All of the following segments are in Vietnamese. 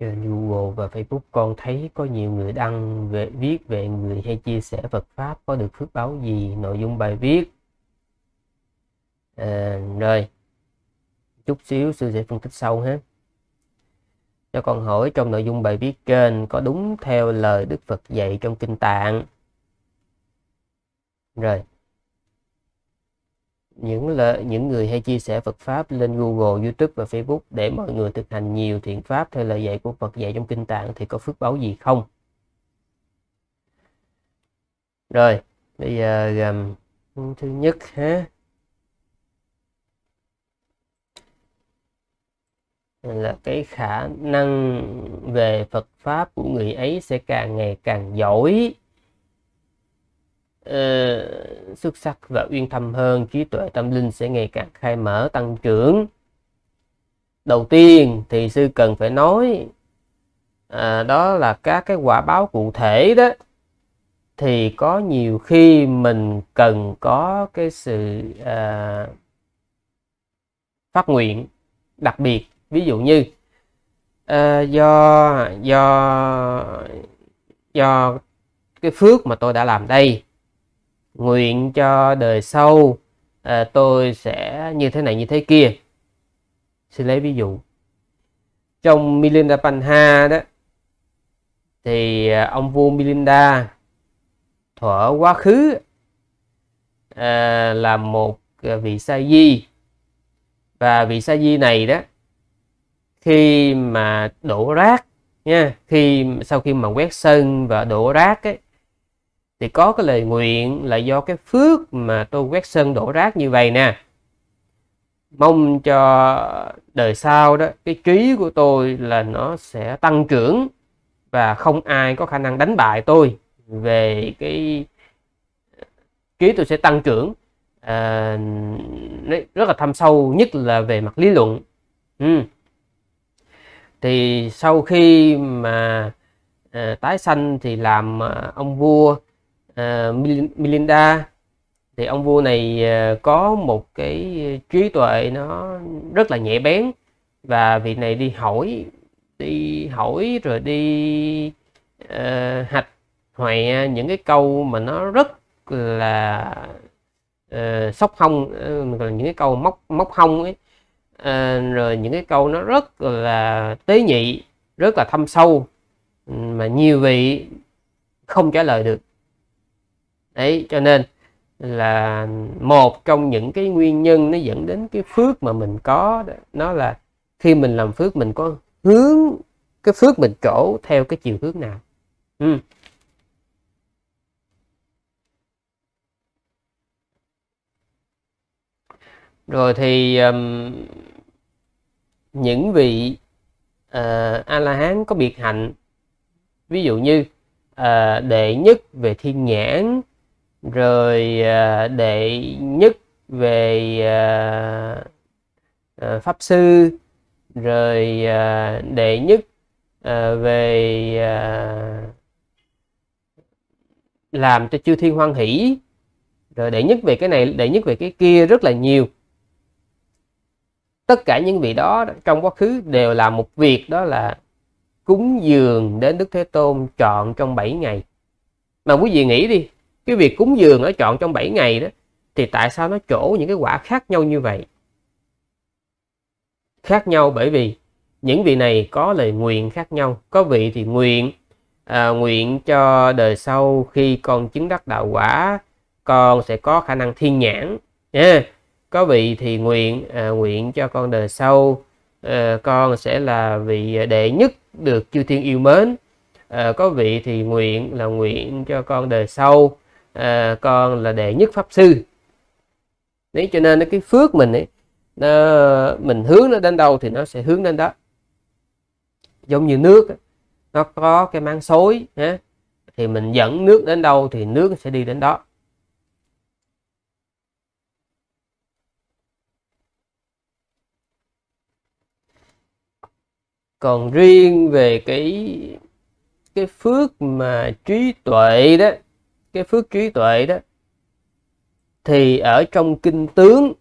trên Google và Facebook con thấy có nhiều người đăng về viết về người hay chia sẻ Phật pháp có được phước báo gì nội dung bài viết à, rồi chút xíu sư sẽ phân tích sâu hết cho con hỏi trong nội dung bài viết trên có đúng theo lời Đức Phật dạy trong kinh tạng rồi những là những người hay chia sẻ Phật pháp lên Google, YouTube và Facebook để mọi người thực hành nhiều thiện pháp theo lời dạy của Phật dạy trong kinh tạng thì có phước báo gì không? Rồi, bây giờ um, thứ nhất ha. là cái khả năng về Phật pháp của người ấy sẽ càng ngày càng giỏi uh, xuất sắc và uyên thâm hơn trí tuệ tâm linh sẽ ngày càng khai mở tăng trưởng đầu tiên thì sư cần phải nói à, đó là các cái quả báo cụ thể đó thì có nhiều khi mình cần có cái sự à, phát nguyện đặc biệt ví dụ như à, do do do cái phước mà tôi đã làm đây nguyện cho đời sau à, tôi sẽ như thế này như thế kia xin lấy ví dụ trong Milinda Panha đó thì à, ông vua Milinda thuở quá khứ à, là một vị sa di và vị sa di này đó khi mà đổ rác nha khi sau khi mà quét sân và đổ rác ấy, thì có cái lời nguyện là do cái phước mà tôi quét sân đổ rác như vậy nè mong cho đời sau đó cái trí của tôi là nó sẽ tăng trưởng và không ai có khả năng đánh bại tôi về cái trí tôi sẽ tăng trưởng à, rất là thâm sâu nhất là về mặt lý luận ừ. thì sau khi mà à, tái sanh thì làm à, ông vua à, Melinda thì ông vua này à, có một cái trí tuệ nó rất là nhẹ bén và vị này đi hỏi đi hỏi rồi đi uh, hạch hoẹ những cái câu mà nó rất là uh, sốc hông uh, những cái câu móc móc hông ấy uh, rồi những cái câu nó rất là tế nhị rất là thâm sâu mà nhiều vị không trả lời được đấy cho nên là một trong những cái nguyên nhân nó dẫn đến cái phước mà mình có đó, nó là khi mình làm phước mình có hướng cái phước mình trổ theo cái chiều hướng nào ừ. rồi thì um, những vị uh, ờ, a la hán có biệt hạnh ví dụ như uh, đệ nhất về thiên nhãn rồi à, đệ nhất về à, à, pháp sư rồi đệ nhất về làm cho chư thiên hoan hỷ rồi đệ nhất về cái này đệ nhất về cái kia rất là nhiều tất cả những vị đó trong quá khứ đều làm một việc đó là cúng dường đến Đức Thế Tôn chọn trong 7 ngày mà quý vị nghĩ đi cái việc cúng dường nó chọn trong 7 ngày đó thì tại sao nó chỗ những cái quả khác nhau như vậy khác nhau bởi vì những vị này có lời nguyện khác nhau có vị thì nguyện à, nguyện cho đời sau khi con chứng đắc đạo quả con sẽ có khả năng thiên nhãn nha có vị thì nguyện à, nguyện cho con đời sau à, con sẽ là vị đệ nhất được chư thiên yêu mến à, có vị thì nguyện là nguyện cho con đời sau à, con là đệ nhất pháp sư đấy cho nên cái phước mình ấy nó mình hướng nó đến đâu thì nó sẽ hướng đến đó giống như nước nó có cái mang xối ha, thì mình dẫn nước đến đâu thì nước sẽ đi đến đó còn riêng về cái cái phước mà trí tuệ đó cái phước trí tuệ đó thì ở trong kinh tướng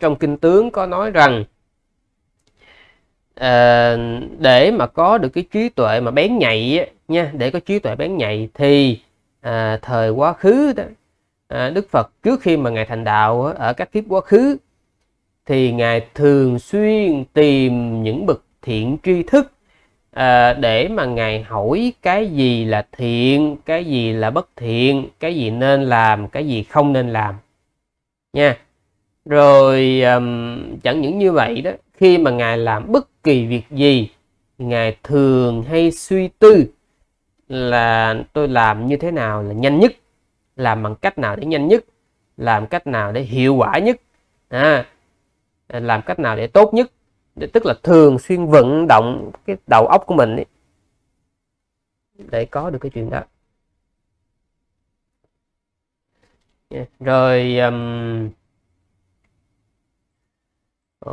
trong kinh tướng có nói rằng à, để mà có được cái trí tuệ mà bén nhạy á, nha để có trí tuệ bén nhạy thì à, thời quá khứ đó à, Đức Phật trước khi mà ngài thành đạo ở các kiếp quá khứ thì ngài thường xuyên tìm những bậc thiện tri thức à, để mà ngài hỏi cái gì là thiện cái gì là bất thiện cái gì nên làm cái gì không nên làm nha rồi um, chẳng những như vậy đó khi mà ngài làm bất kỳ việc gì ngài thường hay suy tư là tôi làm như thế nào là nhanh nhất làm bằng cách nào để nhanh nhất làm cách nào để hiệu quả nhất à, làm cách nào để tốt nhất tức là thường xuyên vận động cái đầu óc của mình ấy, để có được cái chuyện đó rồi um,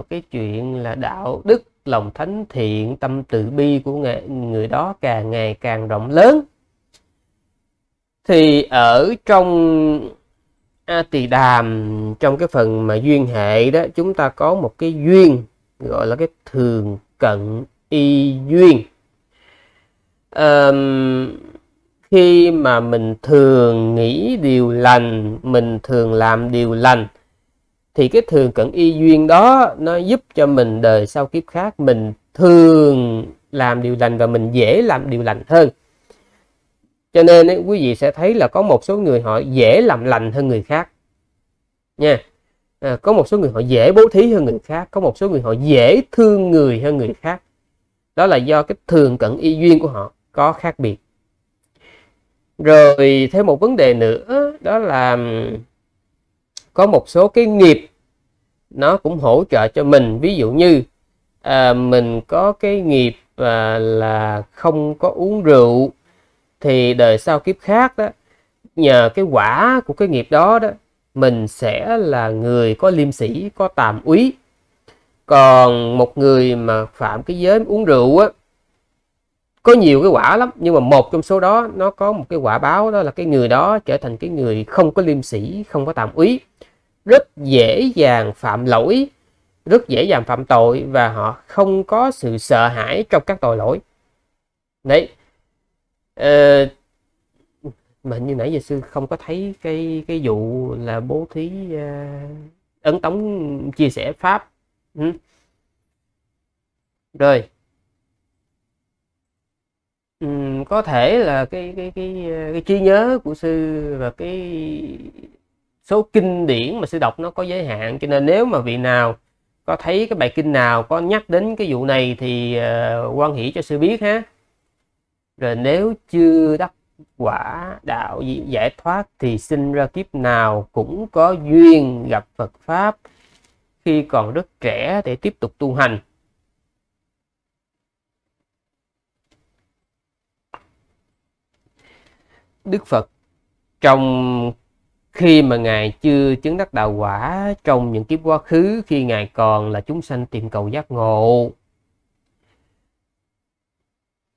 cái chuyện là đạo đức lòng thánh thiện tâm từ bi của người, người đó càng ngày càng rộng lớn thì ở trong a tỳ đàm trong cái phần mà duyên hệ đó chúng ta có một cái duyên gọi là cái thường cận y duyên à, khi mà mình thường nghĩ điều lành mình thường làm điều lành thì cái thường cận y duyên đó nó giúp cho mình đời sau kiếp khác mình thường làm điều lành và mình dễ làm điều lành hơn cho nên ấy, quý vị sẽ thấy là có một số người họ dễ làm lành hơn người khác nha À, có một số người họ dễ bố thí hơn người khác có một số người họ dễ thương người hơn người khác đó là do cái thường cận y duyên của họ có khác biệt rồi thêm một vấn đề nữa đó là có một số cái nghiệp nó cũng hỗ trợ cho mình ví dụ như à, mình có cái nghiệp à, là không có uống rượu thì đời sau kiếp khác đó nhờ cái quả của cái nghiệp đó đó mình sẽ là người có liêm sĩ có tàm úy còn một người mà phạm cái giới uống rượu á có nhiều cái quả lắm nhưng mà một trong số đó nó có một cái quả báo đó là cái người đó trở thành cái người không có liêm sĩ không có tạm úy rất dễ dàng phạm lỗi rất dễ dàng phạm tội và họ không có sự sợ hãi trong các tội lỗi đấy ờ, mà như nãy giờ sư không có thấy cái cái vụ là bố thí uh, ấn tống chia sẻ pháp ừ. rồi ừ, có thể là cái cái cái cái trí nhớ của sư và cái số kinh điển mà sư đọc nó có giới hạn cho nên nếu mà vị nào có thấy cái bài kinh nào có nhắc đến cái vụ này thì uh, quan hỷ cho sư biết ha rồi nếu chưa đắc quả đạo giải thoát thì sinh ra kiếp nào cũng có duyên gặp Phật Pháp khi còn rất trẻ để tiếp tục tu hành. Đức Phật trong khi mà Ngài chưa chứng đắc đạo quả trong những kiếp quá khứ khi Ngài còn là chúng sanh tìm cầu giác ngộ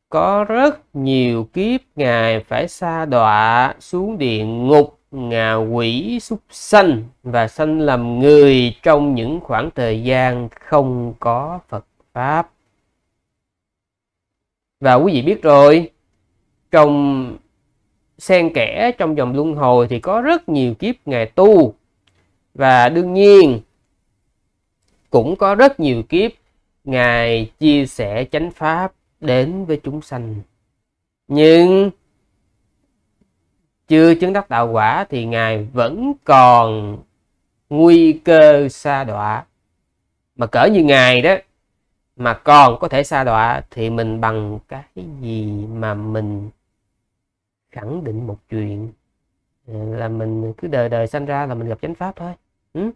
có rất nhiều kiếp ngài phải xa đọa xuống địa ngục ngạ quỷ súc sanh và sanh làm người trong những khoảng thời gian không có Phật pháp. Và quý vị biết rồi, trong xen kẽ trong dòng luân hồi thì có rất nhiều kiếp ngài tu và đương nhiên cũng có rất nhiều kiếp ngài chia sẻ chánh pháp đến với chúng sanh nhưng chưa chứng đắc đạo quả thì ngài vẫn còn nguy cơ xa đọa mà cỡ như ngài đó mà còn có thể xa đọa thì mình bằng cái gì mà mình khẳng định một chuyện là mình cứ đời đời sanh ra là mình gặp chánh pháp thôi ừ?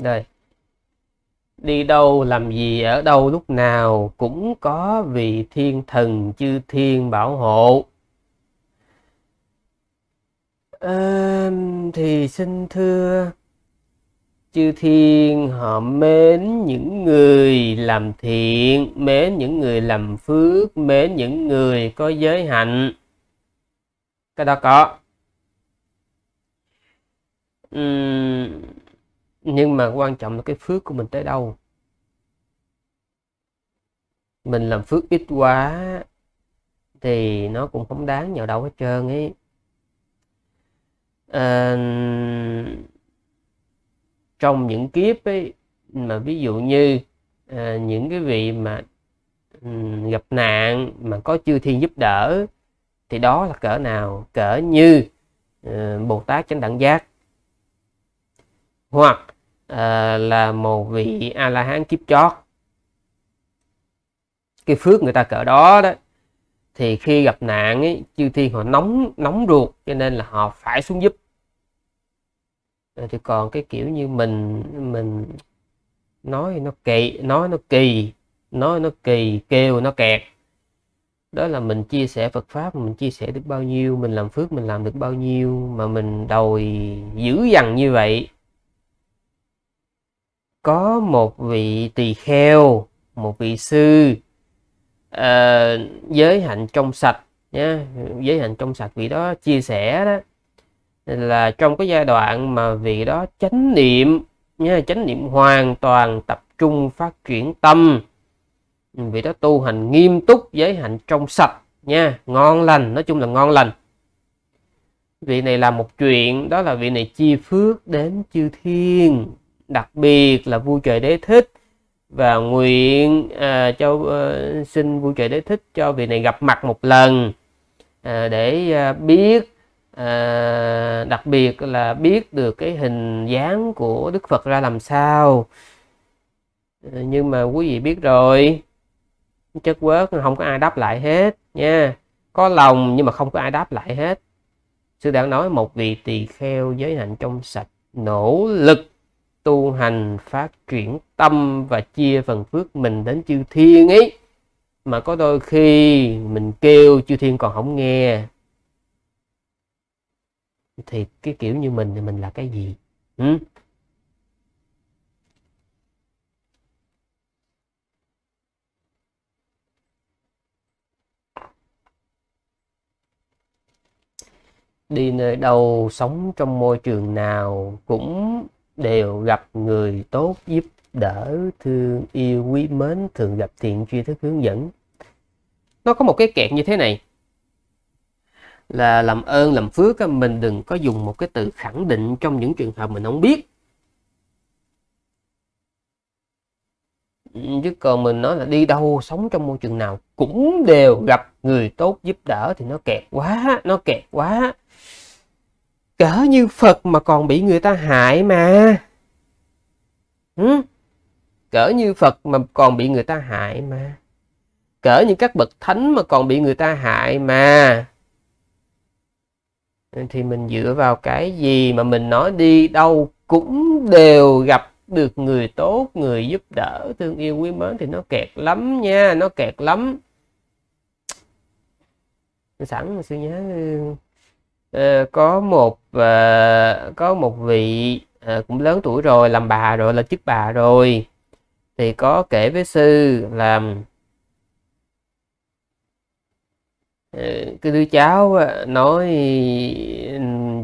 đời đi đâu làm gì ở đâu lúc nào cũng có vị thiên thần chư thiên bảo hộ à, thì xin thưa chư thiên họ mến những người làm thiện mến những người làm phước mến những người có giới hạnh cái đó có nhưng mà quan trọng là cái phước của mình tới đâu mình làm phước ít quá thì nó cũng không đáng vào đâu hết trơn ấy à, trong những kiếp ấy mà ví dụ như à, những cái vị mà ừ, gặp nạn mà có chư thiên giúp đỡ thì đó là cỡ nào cỡ như uh, bồ tát chánh đẳng giác hoặc Ờ, là một vị a la hán kiếp chót cái phước người ta cỡ đó đó thì khi gặp nạn ấy, chư thiên họ nóng nóng ruột cho nên là họ phải xuống giúp ờ, thì còn cái kiểu như mình mình nói nó kỳ nói nó kỳ nói nó kỳ kêu nó kẹt đó là mình chia sẻ Phật pháp mình chia sẻ được bao nhiêu mình làm phước mình làm được bao nhiêu mà mình đòi dữ dằn như vậy có một vị tỳ kheo một vị sư à, giới hạnh trong sạch nhé giới hạnh trong sạch vị đó chia sẻ đó là trong cái giai đoạn mà vị đó chánh niệm nhé chánh niệm hoàn toàn tập trung phát triển tâm vị đó tu hành nghiêm túc giới hạnh trong sạch nha ngon lành nói chung là ngon lành vị này làm một chuyện đó là vị này chia phước đến chư thiên đặc biệt là vua trời đế thích và nguyện à, cho uh, xin vua trời đế thích cho vị này gặp mặt một lần à, để à, biết à, đặc biệt là biết được cái hình dáng của đức phật ra làm sao à, nhưng mà quý vị biết rồi chất quớt không có ai đáp lại hết nha có lòng nhưng mà không có ai đáp lại hết sư đã nói một vị tỳ kheo giới hạnh trong sạch nỗ lực tu hành phát triển tâm và chia phần phước mình đến chư thiên ấy mà có đôi khi mình kêu chư thiên còn không nghe thì cái kiểu như mình thì mình là cái gì ừ? đi nơi đâu sống trong môi trường nào cũng đều gặp người tốt giúp đỡ thương yêu quý mến thường gặp thiện truy thức hướng dẫn nó có một cái kẹt như thế này là làm ơn làm phước mình đừng có dùng một cái từ khẳng định trong những trường hợp mình không biết chứ còn mình nói là đi đâu sống trong môi trường nào cũng đều gặp người tốt giúp đỡ thì nó kẹt quá nó kẹt quá cỡ như Phật mà còn bị người ta hại mà ừ? cỡ như Phật mà còn bị người ta hại mà cỡ như các bậc thánh mà còn bị người ta hại mà thì mình dựa vào cái gì mà mình nói đi đâu cũng đều gặp được người tốt người giúp đỡ thương yêu quý mến thì nó kẹt lắm nha nó kẹt lắm sẵn mà sư nhớ Ờ, có một uh, có một vị uh, cũng lớn tuổi rồi làm bà rồi là chức bà rồi thì có kể với sư là cái đứa cháu nói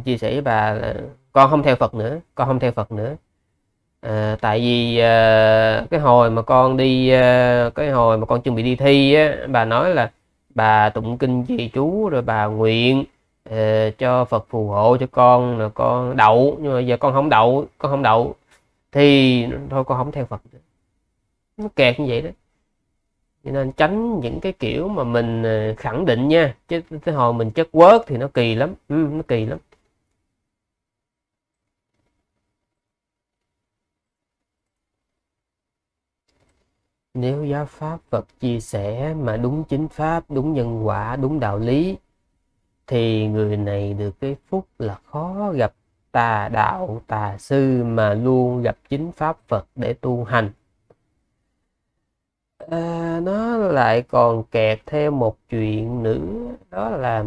chia sẻ với bà là con không theo Phật nữa con không theo Phật nữa à, tại vì à, cái hồi mà con đi à, cái hồi mà con chuẩn bị đi thi á, bà nói là bà tụng kinh trì chú rồi bà nguyện Ờ, cho Phật phù hộ cho con là con đậu nhưng mà giờ con không đậu con không đậu thì thôi con không theo Phật nữa. nó kẹt như vậy đó cho nên tránh những cái kiểu mà mình ờ, khẳng định nha chứ cái hồi mình chất quớt thì nó kỳ lắm ừ, nó kỳ lắm nếu giáo pháp Phật chia sẻ mà đúng chính pháp đúng nhân quả đúng đạo lý thì người này được cái phúc là khó gặp tà đạo tà sư mà luôn gặp chính pháp Phật để tu hành à, nó lại còn kẹt thêm một chuyện nữa đó là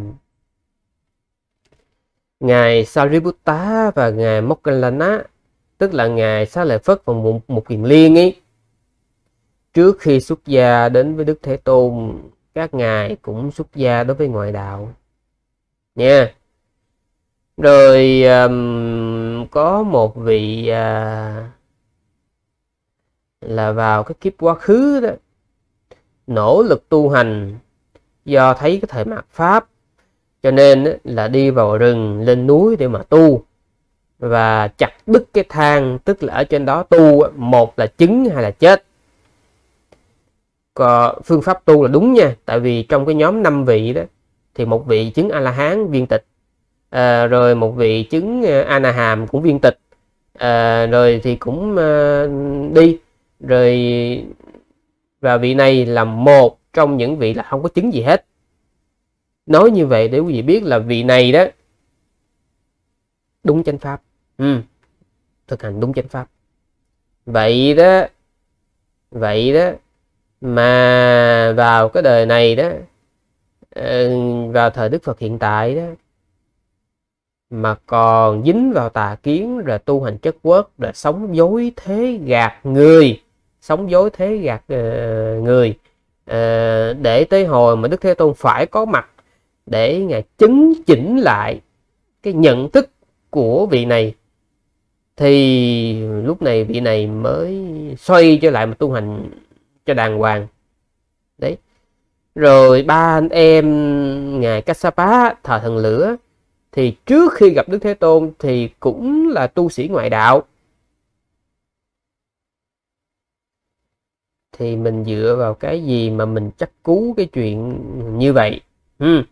ngài Sariputta và ngài Mokkalana tức là ngài Xá Lợi Phất và một, một kiền liên ấy trước khi xuất gia đến với Đức Thế Tôn các ngài cũng xuất gia đối với ngoại đạo nha rồi um, có một vị uh, là vào cái kiếp quá khứ đó nỗ lực tu hành do thấy cái thời mạt pháp cho nên là đi vào rừng lên núi để mà tu và chặt đứt cái thang tức là ở trên đó tu một là chứng hay là chết còn phương pháp tu là đúng nha tại vì trong cái nhóm năm vị đó thì một vị chứng a la hán viên tịch à, rồi một vị chứng à, a na hàm cũng viên tịch à, rồi thì cũng à, đi rồi và vị này là một trong những vị là không có chứng gì hết nói như vậy để quý vị biết là vị này đó đúng chánh pháp ừ. thực hành đúng chánh pháp vậy đó vậy đó mà vào cái đời này đó Ờ, vào thời Đức Phật hiện tại đó mà còn dính vào tà kiến rồi tu hành chất quốc rồi sống dối thế gạt người sống dối thế gạt uh, người uh, để tới hồi mà Đức Thế Tôn phải có mặt để ngài chứng chỉnh lại cái nhận thức của vị này thì lúc này vị này mới xoay trở lại mà tu hành cho đàng hoàng đấy rồi ba anh em ngài Kassapa thờ thần lửa thì trước khi gặp Đức Thế Tôn thì cũng là tu sĩ ngoại đạo thì mình dựa vào cái gì mà mình chắc cú cái chuyện như vậy ừ.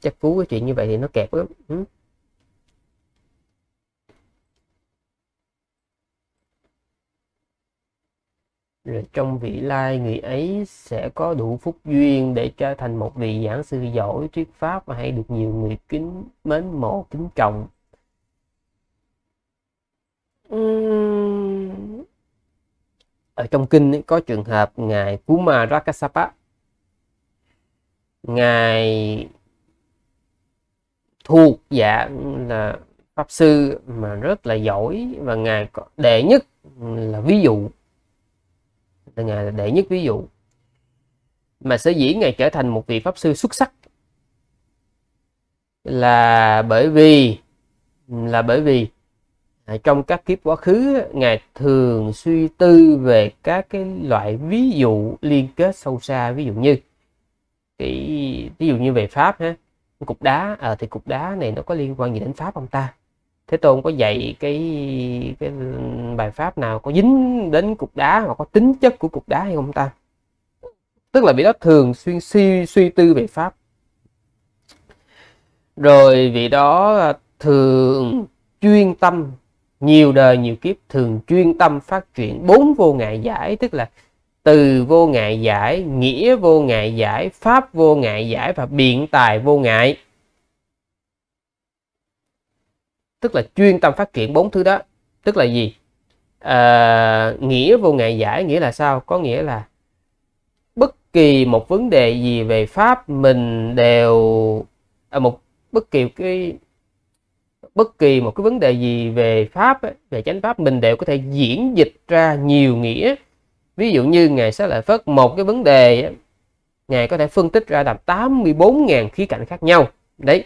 chắc cú cái chuyện như vậy thì nó kẹp lắm ừ. rồi trong vị lai người ấy sẽ có đủ phúc duyên để trở thành một vị giảng sư giỏi thuyết pháp và hay được nhiều người kính mến mộ kính trọng ở trong kinh ấy, có trường hợp ngài Kuma Rakasapa ngài thuộc dạng là pháp sư mà rất là giỏi và ngài đệ nhất là ví dụ ngài là đệ nhất ví dụ mà sở dĩ ngài trở thành một vị pháp sư xuất sắc là bởi vì là bởi vì à, trong các kiếp quá khứ ngài thường suy tư về các cái loại ví dụ liên kết sâu xa ví dụ như cái ví dụ như về pháp ha cục đá à, thì cục đá này nó có liên quan gì đến pháp ông ta thế tôn có dạy cái cái bài pháp nào có dính đến cục đá hoặc có tính chất của cục đá hay không ta tức là vị đó thường xuyên suy suy tư về pháp rồi vị đó à, thường chuyên tâm nhiều đời nhiều kiếp thường chuyên tâm phát triển bốn vô ngại giải tức là từ vô ngại giải nghĩa vô ngại giải pháp vô ngại giải và biện tài vô ngại tức là chuyên tâm phát triển bốn thứ đó tức là gì à, nghĩa vô ngại giải nghĩa là sao có nghĩa là bất kỳ một vấn đề gì về pháp mình đều à, một bất kỳ cái bất kỳ một cái vấn đề gì về pháp về chánh pháp mình đều có thể diễn dịch ra nhiều nghĩa ví dụ như ngài sẽ lại phất một cái vấn đề ngài có thể phân tích ra làm 84.000 khía cạnh khác nhau đấy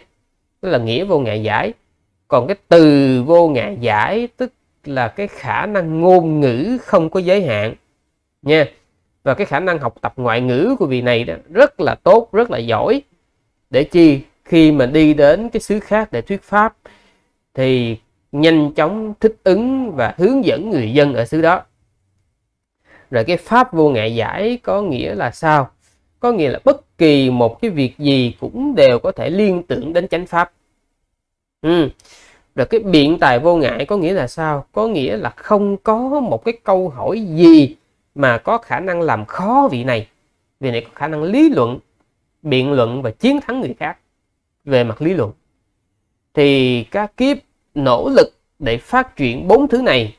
đó là nghĩa vô ngại giải còn cái từ vô ngại giải tức là cái khả năng ngôn ngữ không có giới hạn nha và cái khả năng học tập ngoại ngữ của vị này đó rất là tốt rất là giỏi để chi khi mà đi đến cái xứ khác để thuyết pháp thì nhanh chóng thích ứng và hướng dẫn người dân ở xứ đó rồi cái pháp vô ngại giải có nghĩa là sao có nghĩa là bất kỳ một cái việc gì cũng đều có thể liên tưởng đến chánh pháp ừ. rồi cái biện tài vô ngại có nghĩa là sao có nghĩa là không có một cái câu hỏi gì mà có khả năng làm khó vị này vị này có khả năng lý luận biện luận và chiến thắng người khác về mặt lý luận thì các kiếp nỗ lực để phát triển bốn thứ này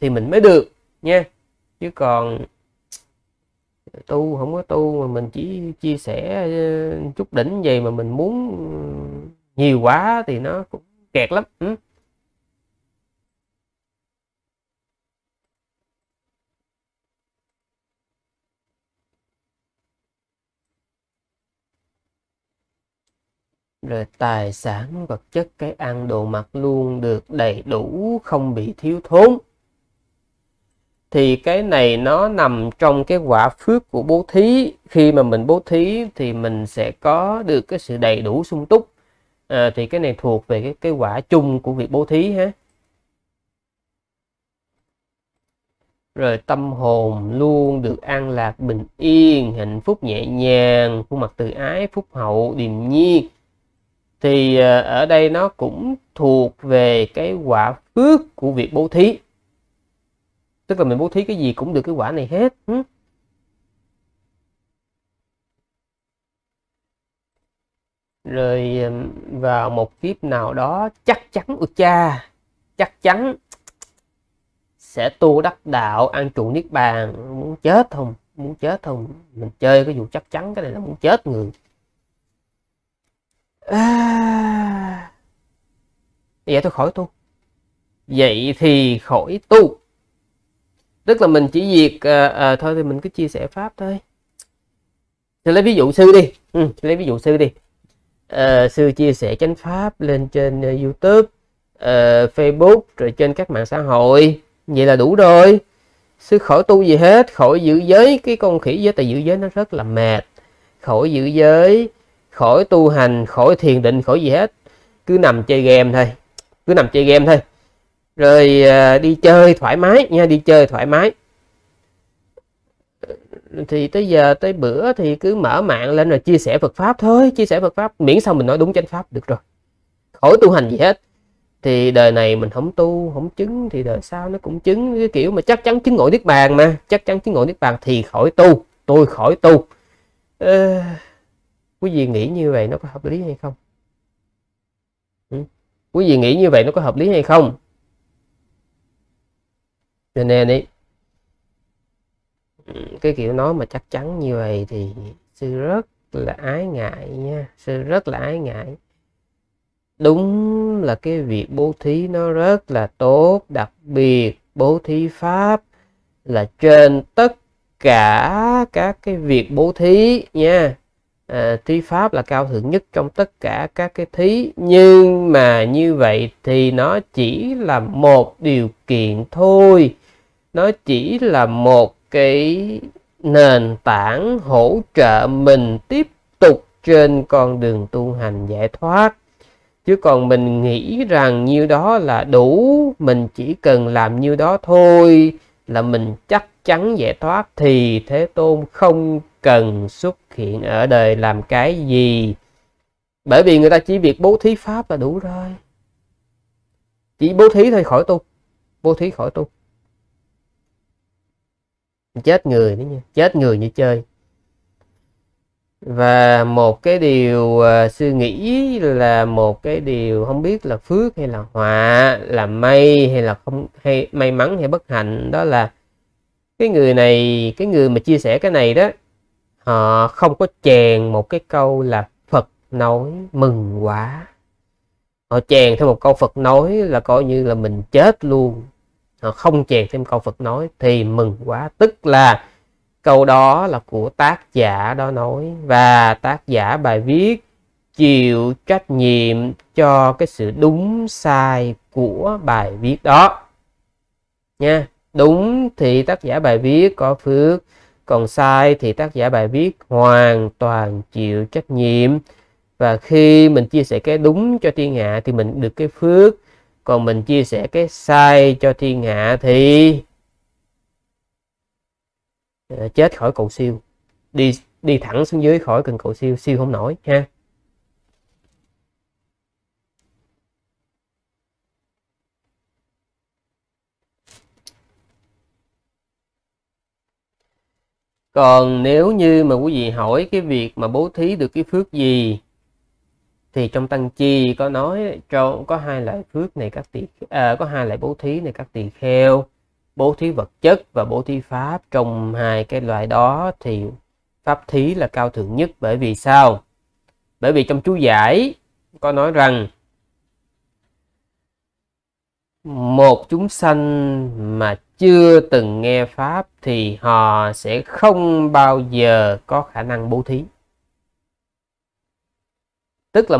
thì mình mới được nha chứ còn tu không có tu mà mình chỉ chia sẻ ờ, chút đỉnh vậy mà mình muốn nhiều quá thì nó cũng kẹt lắm ừ. rồi tài sản vật chất cái ăn đồ mặc luôn được đầy đủ không bị thiếu thốn thì cái này nó nằm trong cái quả phước của bố thí khi mà mình bố thí thì mình sẽ có được cái sự đầy đủ sung túc à, thì cái này thuộc về cái, cái quả chung của việc bố thí ha rồi tâm hồn luôn được an lạc bình yên hạnh phúc nhẹ nhàng khuôn mặt từ ái phúc hậu điềm nhiên thì ờ, ở đây nó cũng thuộc về cái quả phước của việc bố thí tức là mình bố thí cái gì cũng được cái quả này hết rồi vào một kiếp nào đó chắc chắn ôi cha chắc chắn sẽ tu đắc đạo ăn trụ niết bàn muốn chết không muốn chết không mình chơi cái vụ chắc chắn cái này là muốn chết người à... vậy tôi khỏi tu vậy thì khỏi tu tức là mình chỉ việc à, à, thôi thì mình cứ chia sẻ pháp thôi thì lấy ví dụ sư đi ừ, lấy ví dụ sư đi sư ờ, chia sẻ chánh pháp lên trên uh, youtube uh, facebook rồi trên các mạng xã hội vậy là đủ rồi sư khỏi tu gì hết khỏi giữ giới cái con khỉ giới tại giữ giới nó rất là mệt khỏi giữ giới khỏi tu hành khỏi thiền định khỏi gì hết cứ nằm chơi game thôi cứ nằm chơi game thôi rồi uh, đi chơi thoải mái nha đi chơi thoải mái thì tới giờ tới bữa thì cứ mở mạng lên rồi chia sẻ Phật pháp thôi chia sẻ Phật pháp miễn sao mình nói đúng chánh pháp được rồi khỏi tu hành gì hết thì đời này mình không tu không chứng thì đời sau nó cũng chứng cái kiểu mà chắc chắn chứng ngộ niết bàn mà chắc chắn chứng ngộ niết bàn thì khỏi tu tôi khỏi tu ờ, quý vị nghĩ như vậy nó có hợp lý hay không ừ? quý vị nghĩ như vậy nó có hợp lý hay không nè nè đi cái kiểu nói mà chắc chắn như vậy thì sư rất là ái ngại nha sư rất là ái ngại đúng là cái việc bố thí nó rất là tốt đặc biệt bố thí pháp là trên tất cả các cái việc bố thí nha à, thí pháp là cao thượng nhất trong tất cả các cái thí nhưng mà như vậy thì nó chỉ là một điều kiện thôi nó chỉ là một cái nền tảng hỗ trợ mình tiếp tục trên con đường tu hành giải thoát chứ còn mình nghĩ rằng nhiêu đó là đủ mình chỉ cần làm nhiêu đó thôi là mình chắc chắn giải thoát thì thế tôn không cần xuất hiện ở đời làm cái gì bởi vì người ta chỉ việc bố thí pháp là đủ rồi chỉ bố thí thôi khỏi tu bố thí khỏi tu chết người đấy nha chết người như chơi và một cái điều uh, suy nghĩ là một cái điều không biết là phước hay là họa là may hay là không hay may mắn hay bất hạnh đó là cái người này cái người mà chia sẻ cái này đó họ không có chèn một cái câu là Phật nói mừng quá họ chèn thêm một câu Phật nói là coi như là mình chết luôn không chèn thêm câu Phật nói thì mừng quá tức là câu đó là của tác giả đó nói và tác giả bài viết chịu trách nhiệm cho cái sự đúng sai của bài viết đó nha đúng thì tác giả bài viết có phước còn sai thì tác giả bài viết hoàn toàn chịu trách nhiệm và khi mình chia sẻ cái đúng cho thiên hạ thì mình được cái phước còn mình chia sẻ cái sai cho thiên hạ thì à, chết khỏi cầu siêu đi đi thẳng xuống dưới khỏi cần cầu siêu siêu không nổi ha còn nếu như mà quý vị hỏi cái việc mà bố thí được cái phước gì thì trong tăng chi có nói cho có hai loại phước này các tỳ à, có hai loại bố thí này các tỳ kheo bố thí vật chất và bố thí pháp trong hai cái loại đó thì pháp thí là cao thượng nhất bởi vì sao bởi vì trong chú giải có nói rằng một chúng sanh mà chưa từng nghe pháp thì họ sẽ không bao giờ có khả năng bố thí tức là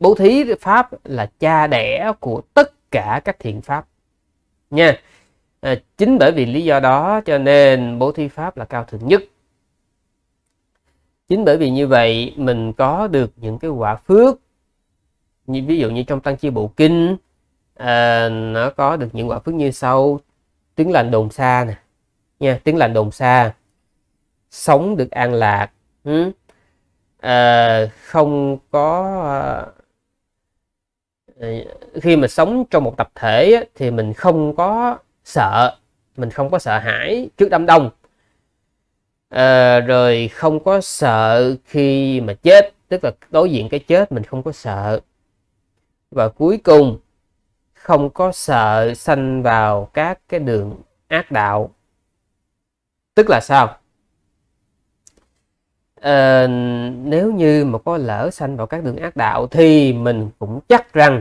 bố thí pháp là cha đẻ của tất cả các thiện pháp nha à, chính bởi vì lý do đó cho nên bố thí pháp là cao thượng nhất chính bởi vì như vậy mình có được những cái quả phước như ví dụ như trong tăng chi bộ kinh à, nó có được những quả phước như sau tiếng lành đồn xa nè nha tiếng lành đồn xa sống được an lạc à, không có à, khi mà sống trong một tập thể á, thì mình không có sợ mình không có sợ hãi trước đám đông à, rồi không có sợ khi mà chết tức là đối diện cái chết mình không có sợ và cuối cùng không có sợ sanh vào các cái đường ác đạo tức là sao à, nếu như mà có lỡ sanh vào các đường ác đạo thì mình cũng chắc rằng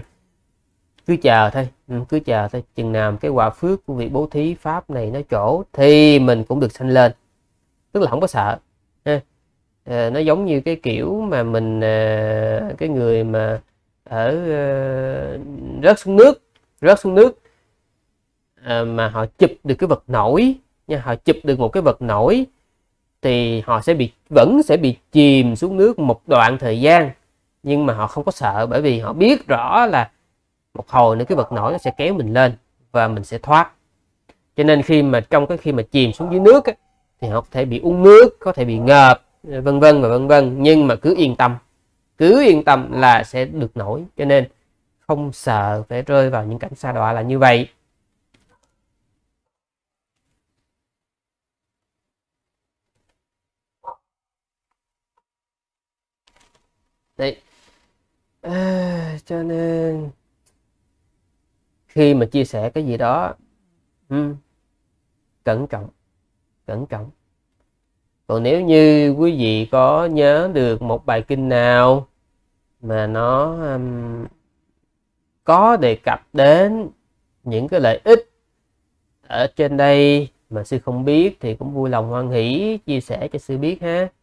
cứ chờ thôi ừ, cứ chờ thôi chừng nào cái quả phước của vị bố thí pháp này nó chỗ thì mình cũng được sanh lên tức là không có sợ ha à, nó giống như cái kiểu mà mình à, cái người mà ở à, rớt xuống nước rớt xuống nước à, mà họ chụp được cái vật nổi nha họ chụp được một cái vật nổi thì họ sẽ bị vẫn sẽ bị chìm xuống nước một đoạn thời gian nhưng mà họ không có sợ bởi vì họ biết rõ là một hồi nữa cái vật nổi nó sẽ kéo mình lên và mình sẽ thoát cho nên khi mà trong cái khi mà chìm xuống dưới nước ấy, thì họ có thể bị uống nước có thể bị ngợp vân vân và vân vân nhưng mà cứ yên tâm cứ yên tâm là sẽ được nổi cho nên không sợ phải rơi vào những cảnh xa đọa là như vậy đấy à, cho nên khi mà chia sẻ cái gì đó um, cẩn trọng cẩn trọng còn nếu như quý vị có nhớ được một bài kinh nào mà nó um, có đề cập đến những cái lợi ích ở trên đây mà sư không biết thì cũng vui lòng hoan hỷ chia sẻ cho sư biết ha